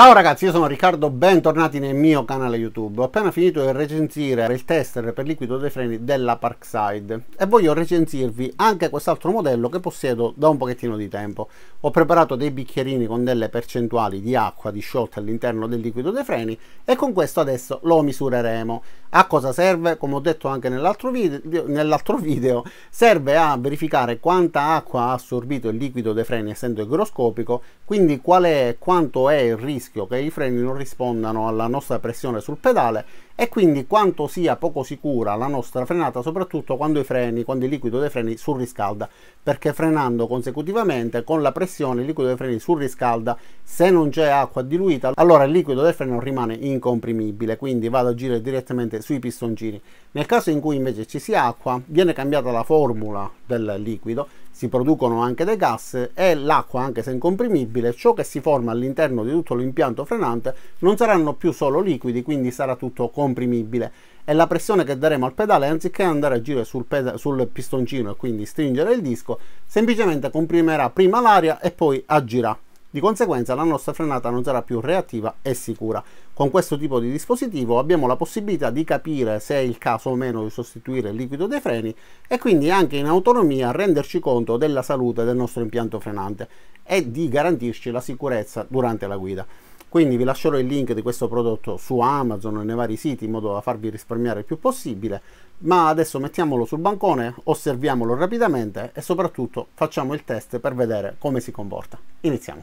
Ciao ragazzi, io sono Riccardo, bentornati nel mio canale YouTube. Ho appena finito di recensire il tester per liquido dei freni della Parkside e voglio recensirvi anche quest'altro modello che possiedo da un pochettino di tempo. Ho preparato dei bicchierini con delle percentuali di acqua disciolta all'interno del liquido dei freni e con questo adesso lo misureremo. A cosa serve? Come ho detto anche nell'altro video, nell'altro video serve a verificare quanta acqua ha assorbito il liquido dei freni essendo igroscopico, quindi qual è, quanto è il rischio rischio che i freni non rispondano alla nostra pressione sul pedale e quindi quanto sia poco sicura la nostra frenata soprattutto quando, freni, quando il liquido dei freni surriscalda perché frenando consecutivamente con la pressione il liquido dei freni surriscalda se non c'è acqua diluita allora il liquido del freno rimane incomprimibile quindi vado ad agire direttamente sui pistoncini nel caso in cui invece ci sia acqua viene cambiata la formula del liquido si producono anche dei gas e l'acqua, anche se incomprimibile, ciò che si forma all'interno di tutto l'impianto frenante non saranno più solo liquidi, quindi sarà tutto comprimibile e la pressione che daremo al pedale anziché andare a girare sul, sul pistoncino e quindi stringere il disco, semplicemente comprimerà prima l'aria e poi agirà. Di conseguenza la nostra frenata non sarà più reattiva e sicura. Con questo tipo di dispositivo abbiamo la possibilità di capire se è il caso o meno di sostituire il liquido dei freni e quindi anche in autonomia renderci conto della salute del nostro impianto frenante e di garantirci la sicurezza durante la guida quindi vi lascerò il link di questo prodotto su Amazon e nei vari siti in modo da farvi risparmiare il più possibile ma adesso mettiamolo sul bancone osserviamolo rapidamente e soprattutto facciamo il test per vedere come si comporta iniziamo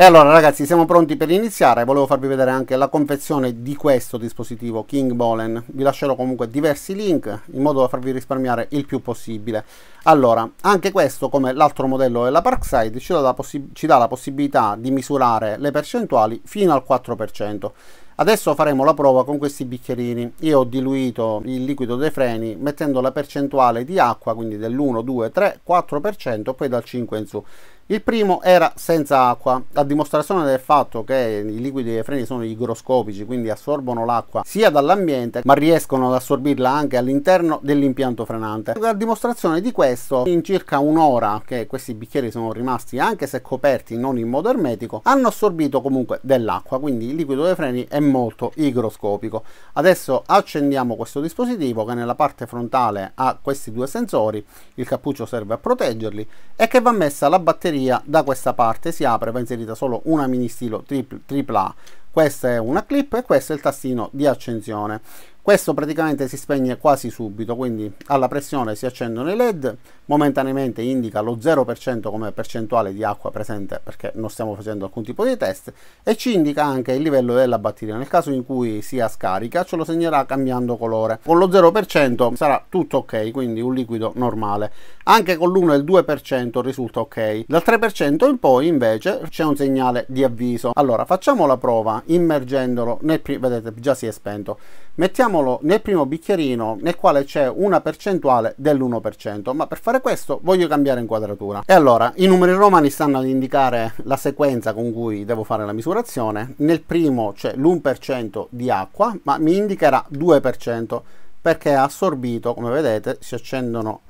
e allora ragazzi siamo pronti per iniziare, volevo farvi vedere anche la confezione di questo dispositivo King Bolen, vi lascerò comunque diversi link in modo da farvi risparmiare il più possibile. Allora, anche questo come l'altro modello della Parkside ci dà, ci dà la possibilità di misurare le percentuali fino al 4%. Adesso faremo la prova con questi bicchierini. Io ho diluito il liquido dei freni mettendo la percentuale di acqua, quindi dell'1, 2, 3, 4%, poi dal 5 in su. Il primo era senza acqua, a dimostrazione del fatto che i liquidi dei freni sono igroscopici, quindi assorbono l'acqua sia dall'ambiente, ma riescono ad assorbirla anche all'interno dell'impianto frenante. A dimostrazione di questo, in circa un'ora che questi bicchieri sono rimasti, anche se coperti non in modo ermetico, hanno assorbito comunque dell'acqua, quindi il liquido dei freni è molto igroscopico. Adesso accendiamo questo dispositivo che nella parte frontale ha questi due sensori, il cappuccio serve a proteggerli e che va messa la batteria batteria da questa parte si apre va inserita solo una mini stilo tripla questa è una clip e questo è il tastino di accensione questo praticamente si spegne quasi subito quindi alla pressione si accendono i led momentaneamente indica lo 0% come percentuale di acqua presente perché non stiamo facendo alcun tipo di test e ci indica anche il livello della batteria nel caso in cui sia scarica ce lo segnerà cambiando colore con lo 0% sarà tutto ok quindi un liquido normale anche con l'1 e il 2% risulta ok dal 3% in poi invece c'è un segnale di avviso allora facciamo la prova immergendolo nel vedete già si è spento mettiamo mettiamolo nel primo bicchierino nel quale c'è una percentuale dell'1%, ma per fare questo voglio cambiare inquadratura. E allora, i numeri romani stanno ad indicare la sequenza con cui devo fare la misurazione. Nel primo c'è l'1% di acqua, ma mi indicherà 2% perché è assorbito, come vedete, si accendono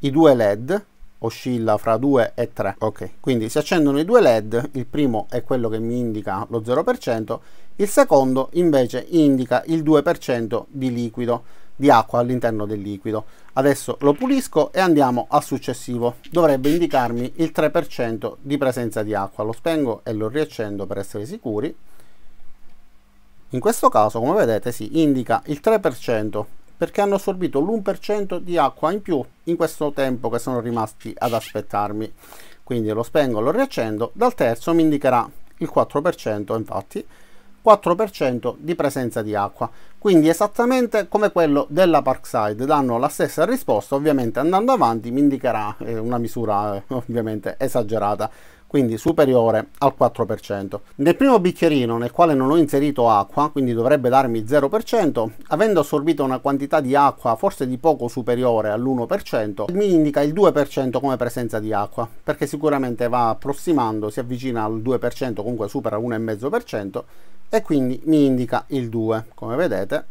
i due LED oscilla fra 2 e 3 ok quindi si accendono i due led il primo è quello che mi indica lo 0% il secondo invece indica il 2% di liquido di acqua all'interno del liquido adesso lo pulisco e andiamo al successivo dovrebbe indicarmi il 3% di presenza di acqua lo spengo e lo riaccendo per essere sicuri in questo caso come vedete si indica il 3% perché hanno assorbito l'1% di acqua in più in questo tempo che sono rimasti ad aspettarmi. Quindi lo spengo, lo riaccendo, dal terzo mi indicherà il 4%, infatti 4% di presenza di acqua, quindi esattamente come quello della Parkside, danno la stessa risposta, ovviamente andando avanti mi indicherà eh, una misura eh, ovviamente esagerata quindi superiore al 4%. Nel primo bicchierino nel quale non ho inserito acqua, quindi dovrebbe darmi 0%, avendo assorbito una quantità di acqua forse di poco superiore all'1%, mi indica il 2% come presenza di acqua, perché sicuramente va approssimando, si avvicina al 2%, comunque supera l'1,5%, e quindi mi indica il 2 come vedete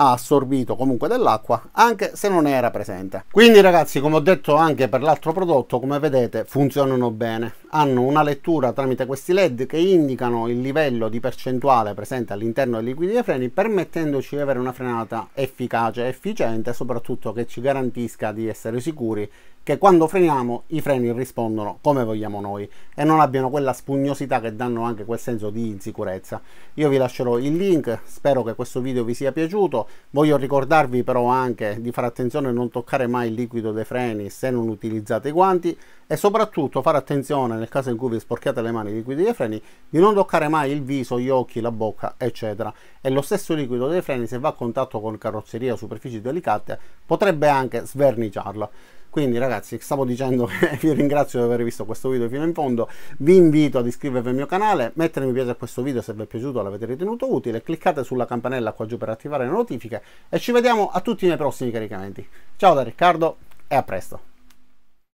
ha assorbito comunque dell'acqua anche se non era presente quindi ragazzi come ho detto anche per l'altro prodotto come vedete funzionano bene hanno una lettura tramite questi led che indicano il livello di percentuale presente all'interno dei liquidi dei freni permettendoci di avere una frenata efficace efficiente soprattutto che ci garantisca di essere sicuri che quando freniamo i freni rispondono come vogliamo noi e non abbiano quella spugnosità che danno anche quel senso di insicurezza io vi lascerò il link spero che questo video vi sia piaciuto Voglio ricordarvi però anche di fare attenzione a non toccare mai il liquido dei freni se non utilizzate i guanti e soprattutto fare attenzione nel caso in cui vi sporchiate le mani i liquidi dei freni di non toccare mai il viso, gli occhi, la bocca eccetera. E lo stesso liquido dei freni se va a contatto con carrozzeria o superfici delicate potrebbe anche sverniciarla. Quindi ragazzi, stavo dicendo che vi ringrazio di aver visto questo video fino in fondo, vi invito ad iscrivervi al mio canale, mettere mi piace a questo video se vi è piaciuto, l'avete ritenuto utile, cliccate sulla campanella qua giù per attivare le notifiche e ci vediamo a tutti i miei prossimi caricamenti. Ciao da Riccardo e a presto!